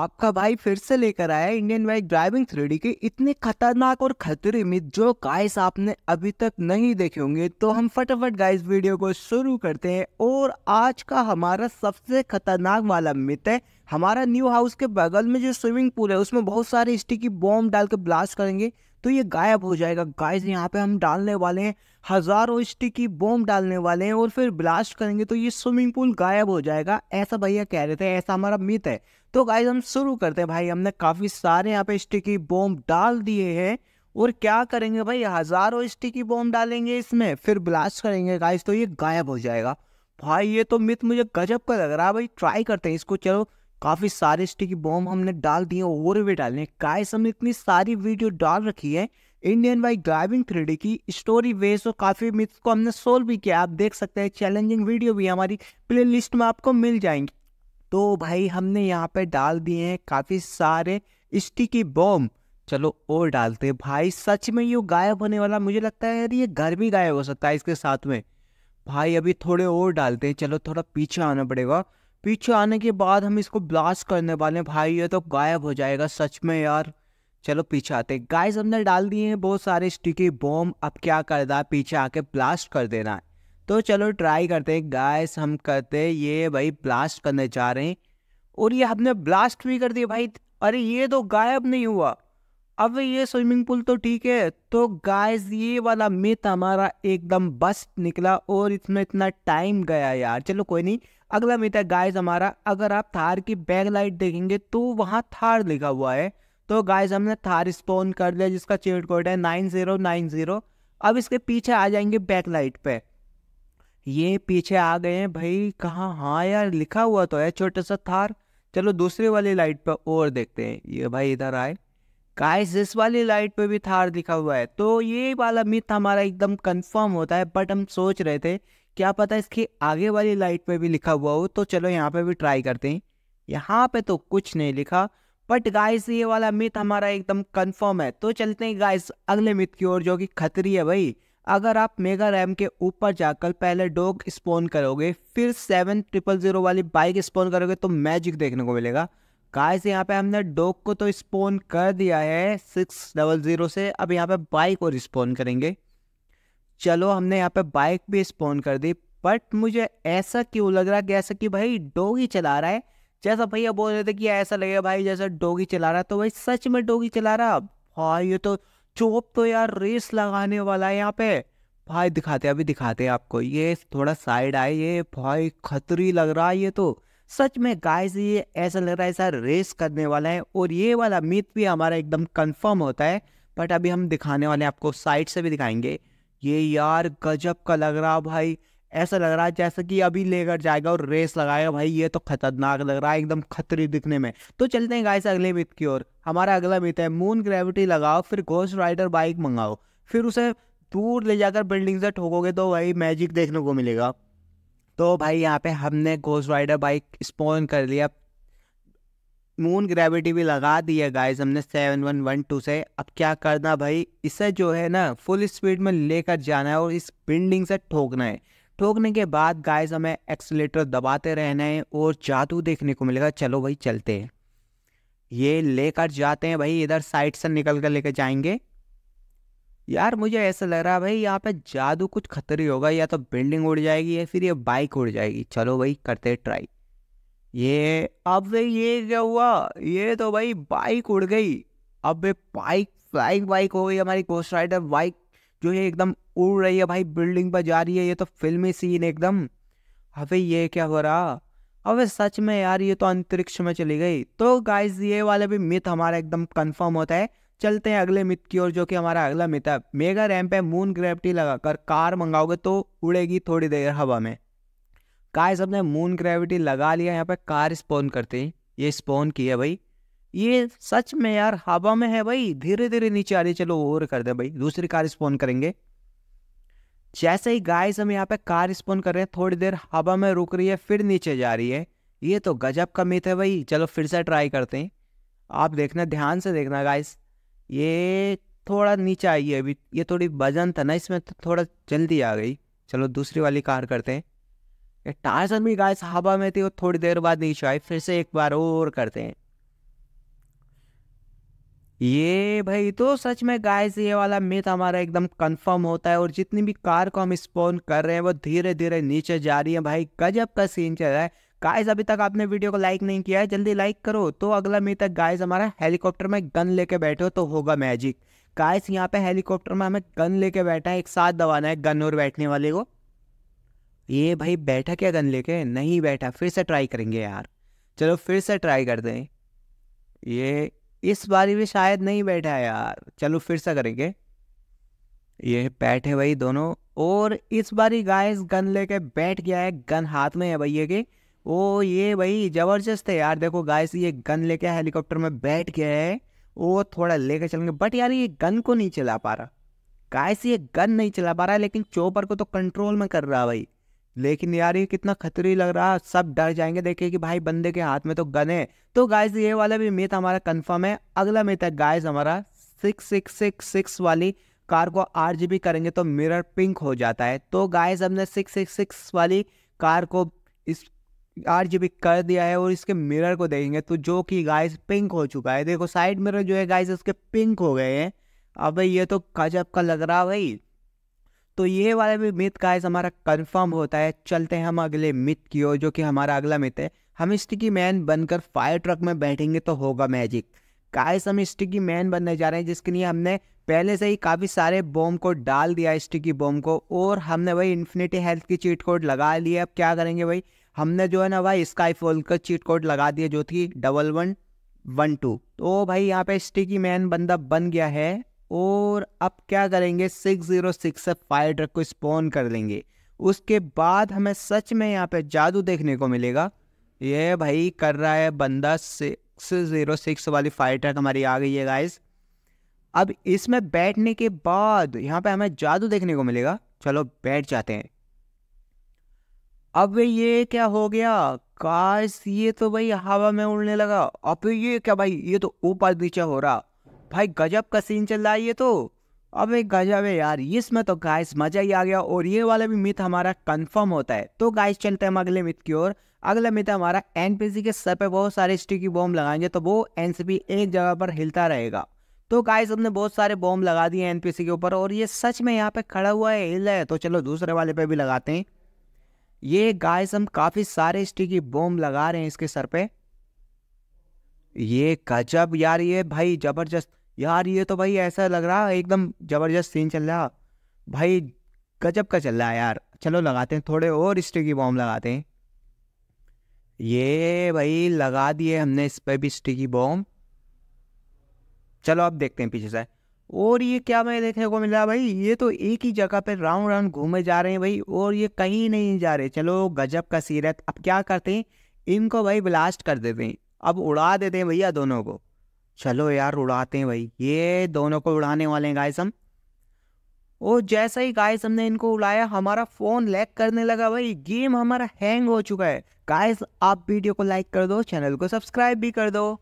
आपका भाई फिर से लेकर आया इंडियन बाइक ड्राइविंग थ्रीडी के इतने खतरनाक और खतरे में जो गाइस आपने अभी तक नहीं देखे होंगे तो हम फटाफट गाइस वीडियो को शुरू करते हैं और आज का हमारा सबसे खतरनाक वाला मित है हमारा न्यू हाउस के बगल में जो स्विमिंग पूल है उसमें बहुत सारे स्टिकी बॉम्ब डाल के ब्लास्ट करेंगे तो ये गायब हो जाएगा गाइस यहाँ पे हम डालने वाले हैं हज़ारों स्टिकी बॉम्ब डालने वाले हैं और फिर ब्लास्ट करेंगे तो ये स्विमिंग पूल गायब हो जाएगा ऐसा भैया कह रहे थे ऐसा हमारा मित है तो गाइज हम शुरू करते हैं भाई हमने काफ़ी सारे यहाँ पे स्टिकी बॉम्ब डाल दिए हैं और क्या करेंगे भाई हज़ारों स्टिकी बॉम्ब डालेंगे इसमें फिर ब्लास्ट करेंगे गाइज तो ये गायब हो जाएगा भाई ये तो मित मुझे गजब का लग रहा है भाई ट्राई करते हैं इसको चलो काफ़ी सारे स्टिकी बॉम्ब हमने डाल दिए और भी डालने का हमने इतनी सारी वीडियो डाल रखी है इंडियन बाइक ड्राइविंग थ्री की स्टोरी वेस और काफ़ी मिथ्स को हमने सोल्व भी किया आप देख सकते हैं चैलेंजिंग वीडियो भी हमारी प्ले लिस्ट में आपको मिल जाएंगी तो भाई हमने यहाँ पे डाल दिए हैं काफ़ी सारे स्टिकी बॉम्ब चलो और डालते हैं भाई सच में ये गायब होने वाला मुझे लगता है यार ये घर भी गायब हो सकता है इसके साथ में भाई अभी थोड़े और डालते हैं चलो थोड़ा पीछे आना पड़ेगा पीछे आने के बाद हम इसको ब्लास्ट करने वाले हैं भाई ये तो गायब हो जाएगा सच में यार चलो पीछे आते गाइस हमने डाल दिए हैं बहुत सारे स्टिकी बॉम्ब अब क्या कर है पीछे आके ब्लास्ट कर देना है तो चलो ट्राई करते हैं गाइस हम करते ये भाई ब्लास्ट करने जा रहे हैं और ये हमने ब्लास्ट भी कर दिया भाई अरे ये तो गायब नहीं हुआ अब ये स्विमिंग पूल तो ठीक है तो गाइस ये वाला मिथ हमारा एकदम बस्ट निकला और इसमें इतना टाइम गया यार चलो कोई नहीं अगला मिथ है गाइस हमारा अगर आप थार की बैक लाइट देखेंगे तो वहाँ थार लिखा हुआ है तो गाइस हमने थार स्पॉन कर लिया जिसका चेट कोड है नाइन जीरो नाइन जीरो अब इसके पीछे आ जाएंगे बैक लाइट पे ये पीछे आ गए हैं भाई कहाँ हाँ यार लिखा हुआ तो है छोटा सा थार चलो दूसरे वाली लाइट पर और देखते हैं ये भाई इधर आए गाइस इस वाली लाइट पे भी थार लिखा हुआ है तो ये वाला मिथ हमारा एकदम कंफर्म होता है बट हम सोच रहे थे क्या पता इसके आगे वाली लाइट पे भी लिखा हुआ हो तो चलो यहाँ पे भी ट्राई करते हैं यहाँ पे तो कुछ नहीं लिखा बट गाइस ये वाला मिथ हमारा एकदम कंफर्म है तो चलते हैं गाइस अगले मिथ की ओर जो कि खतरी है भाई अगर आप मेगा रैम के ऊपर जाकर पहले डॉग स्पॉन करोगे फिर सेवन ट्रिपल जीरो वाली बाइक स्पॉन करोगे तो मैजिक देखने को मिलेगा गाय से यहाँ पे हमने डॉग को तो स्पोन कर दिया है सिक्स डबल ज़ीरो से अब यहाँ पे बाइक को रिस्पोन करेंगे चलो हमने यहाँ पे बाइक भी स्पोन कर दी बट मुझे ऐसा क्यों लग रहा है जैसा कि भाई डॉग ही चला रहा है जैसा भैया बोल रहे थे कि ऐसा लगे भाई जैसा डोगी चला रहा तो भाई सच में डोगी चला रहा भाई ये तो चोप तो यार रेस लगाने वाला है यहाँ पे भाई दिखाते अभी दिखाते आपको ये थोड़ा साइड आए ये भाई खतरी लग रहा है ये तो सच में गाइस ये ऐसा लग रहा है सर रेस करने वाला है और ये वाला मीत भी हमारा एकदम कंफर्म होता है बट अभी हम दिखाने वाले हैं आपको साइड से भी दिखाएंगे ये यार गजब का लग रहा भाई ऐसा लग रहा है जैसे कि अभी लेकर जाएगा और रेस लगाएगा भाई ये तो खतरनाक लग रहा है एकदम खतरे दिखने में तो चलते हैं गाइस अगले मित की ओर हमारा अगला मित है मून ग्रेविटी लगाओ फिर घोस्ट राइडर बाइक मंगाओ फिर उसे दूर ले जाकर बिल्डिंग से ठोकोगे तो वही मैजिक देखने को मिलेगा तो भाई यहाँ पे हमने घोस्ट राइडर बाइक स्पॉन कर लिया मून ग्रेविटी भी लगा दी है गाइज हमने सेवन वन वन टू से अब क्या करना भाई इसे जो है ना फुल स्पीड में लेकर जाना है और इस बिल्डिंग से ठोकना है ठोकने के बाद गाइज हमें एक्सलेटर दबाते रहना है और जादू देखने को मिलेगा चलो भाई चलते हैं ये लेकर जाते हैं भाई इधर साइड से निकल कर लेकर जाएंगे यार मुझे ऐसा लग रहा है भाई यहाँ पे जादू कुछ खतरे होगा या तो बिल्डिंग उड़ जाएगी या फिर ये बाइक उड़ जाएगी चलो भाई करते ट्राई ये अब ये क्या हुआ ये तो भाई बाइक उड़ गई अब बाइक फ्लाइंग बाइक हो गई हमारी घोस्ट राइडर बाइक जो ये एकदम उड़ रही है भाई बिल्डिंग पर जा रही है ये तो फिल्मी सीन एकदम अब ये क्या हो रहा अब सच में यार ये तो अंतरिक्ष में चली गई तो गाइज ये वाला भी मिथ हमारा एकदम कंफर्म होता है चलते हैं अगले मित की ओर जो कि हमारा अगला मिथ है मेगा रैम पे मून ग्रेविटी लगाकर कार मंगाओगे तो उड़ेगी थोड़ी देर हवा में सब ने मून ग्रेविटी लगा लिया यहाँ पे कार स्पोन करते हैं ये स्पोन की है भाई ये सच में यार हवा में है भाई धीरे धीरे नीचे आ रही चलो ओवर कर दे भाई दूसरी कार स्पोन करेंगे जैसे ही गाइस हम यहाँ पे कार स्पोन कर रहे हैं थोड़ी देर हवा में रुक रही है फिर नीचे जा रही है ये तो गजब का मित है भाई चलो फिर से ट्राई करते हैं आप देखना ध्यान से देखना गाइस ये थोड़ा नीचे आई है अभी ये थोड़ी वजन था ना इसमें तो थोड़ा जल्दी आ गई चलो दूसरी वाली कार करते हैं ये टार्जन भी गाय हवा में थी वो थोड़ी देर बाद नीचे आई फिर से एक बार और करते हैं ये भाई तो सच में गाइस ये वाला मिथ हमारा एकदम कंफर्म होता है और जितनी भी कार को हम स्पोन कर रहे हैं वो धीरे धीरे नीचे जा रही है भाई गजब का सीन चल रहा है गाइस अभी तक आपने वीडियो को लाइक नहीं किया है जल्दी लाइक करो तो अगला मई तक गाइस हमारा हेलीकॉप्टर में गन लेके बैठे हो तो होगा मैजिक गाइस यहाँ पे हेलीकॉप्टर में हमें गन लेके बैठा है एक साथ दबाना है गन और बैठने वाले को ये भाई बैठा क्या गन लेके नहीं बैठा फिर से ट्राई करेंगे यार चलो फिर से ट्राई कर दें ये इस बारी भी शायद नहीं बैठा है यार चलो फिर से करेंगे ये बैठे भाई दोनों और इस बारी गाइस गन लेके बैठ गया है गन हाथ में है भैया के ओ ये भाई जबरदस्त है यार देखो गाइस ये गन लेके हेलीकॉप्टर में बैठ गया है वो थोड़ा लेके चलेंगे बट यार ये गन को नहीं चला पा रहा गाइस ये गन नहीं चला पा रहा लेकिन चोपर को तो कंट्रोल में कर रहा भाई लेकिन यार ये कितना खतरी लग रहा सब डर जाएंगे देखे कि भाई बंदे के हाथ में तो गन है तो गाइस ये वाला भी मेथ हमारा कन्फर्म है अगला मेथ है गाइस हमारा सिक्स सिक्स सिक्स सिक्स वाली कार को आर करेंगे तो मिरर पिंक हो जाता है तो गाइस हमने सिक्स सिक्स सिक्स वाली कार को इस आरजीबी कर दिया है और इसके मिरर को देखेंगे तो जो कि गाइस पिंक हो चुका है देखो साइड मिरर जो है गाइस इसके पिंक हो गए हैं अब ये तो गजब का लग रहा भाई तो ये वाला भी मिथ गाइस हमारा कंफर्म होता है चलते हैं हम अगले मिथ की ओर जो कि हमारा अगला मिथ है हम स्टिकी मैन बनकर फायर ट्रक में बैठेंगे तो होगा मैजिक गाइस हम स्टिकी मैन बनने जा रहे हैं जिसके लिए हमने पहले से ही काफ़ी सारे बॉम्ब को डाल दिया स्टिकी बॉम्ब को और हमने भाई इन्फिनिटी हेल्थ की चीट कोड लगा ली है अब क्या करेंगे भाई हमने जो है ना भाई फॉल का चीट कोड लगा दिया जो थी डबल वन वन टू तो भाई यहाँ पे स्टिकी मैन बंदा बन गया है और अब क्या करेंगे सिक्स जीरो सिक्स से फायर ट्रक को स्पॉन कर लेंगे उसके बाद हमें सच में यहाँ पे जादू देखने को मिलेगा ये भाई कर रहा है बंदा सिक्स ज़ीरो सिक्स वाली फायर ट्रक हमारी आ गई है गाइस अब इसमें बैठने के बाद यहाँ पे हमें जादू देखने को मिलेगा चलो बैठ जाते हैं अब ये क्या हो गया काश ये तो भाई हवा में उड़ने लगा अब ये क्या भाई ये तो ऊपर नीचे हो रहा भाई गजब का सीन चल रहा है ये तो अब एक गजब है यार इसमें तो गाइस मजा ही आ गया और ये वाला भी मिथ हमारा कंफर्म होता है तो गाइस चलते हैं हम अगले मिथ की ओर अगला मिथ हमारा एनपीसी के सर पे बहुत सारे स्टिकी बॉम्ब लगाएंगे तो वो एनसीपी एक जगह पर हिलता रहेगा तो गाइस हमने बहुत सारे बॉम्ब लगा दिए एनपीसी के ऊपर और ये सच में यहाँ पे खड़ा हुआ है हिल रहा है तो चलो दूसरे वाले पे भी लगाते हैं ये गाइस हम काफ़ी सारे स्टिकी बॉम्ब लगा रहे हैं इसके सर पे ये गजब यार ये भाई ज़बरदस्त यार ये तो भाई ऐसा लग रहा एकदम ज़बरदस्त सीन चल रहा भाई गजब का चल रहा है यार चलो लगाते हैं थोड़े और स्टिकी बॉम्ब लगाते हैं ये भाई लगा दिए हमने इस पर भी स्टिकी बॉम्ब चलो अब देखते हैं पीछे से और ये क्या मैं देखने को मिला भाई ये तो एक ही जगह पे राउंड राउंड घूमे जा रहे हैं भाई और ये कहीं नहीं जा रहे चलो गजब का सीरत अब क्या करते हैं इनको भाई ब्लास्ट कर देते हैं अब उड़ा देते हैं भैया दोनों को चलो यार उड़ाते हैं भाई ये दोनों को उड़ाने वाले हैं गायसम ओ और जैसा ही गाइस ने इनको उड़ाया हमारा फ़ोन लैग करने लगा भाई गेम हमारा हैंग हो चुका है गायस आप वीडियो को लाइक कर दो चैनल को सब्सक्राइब भी कर दो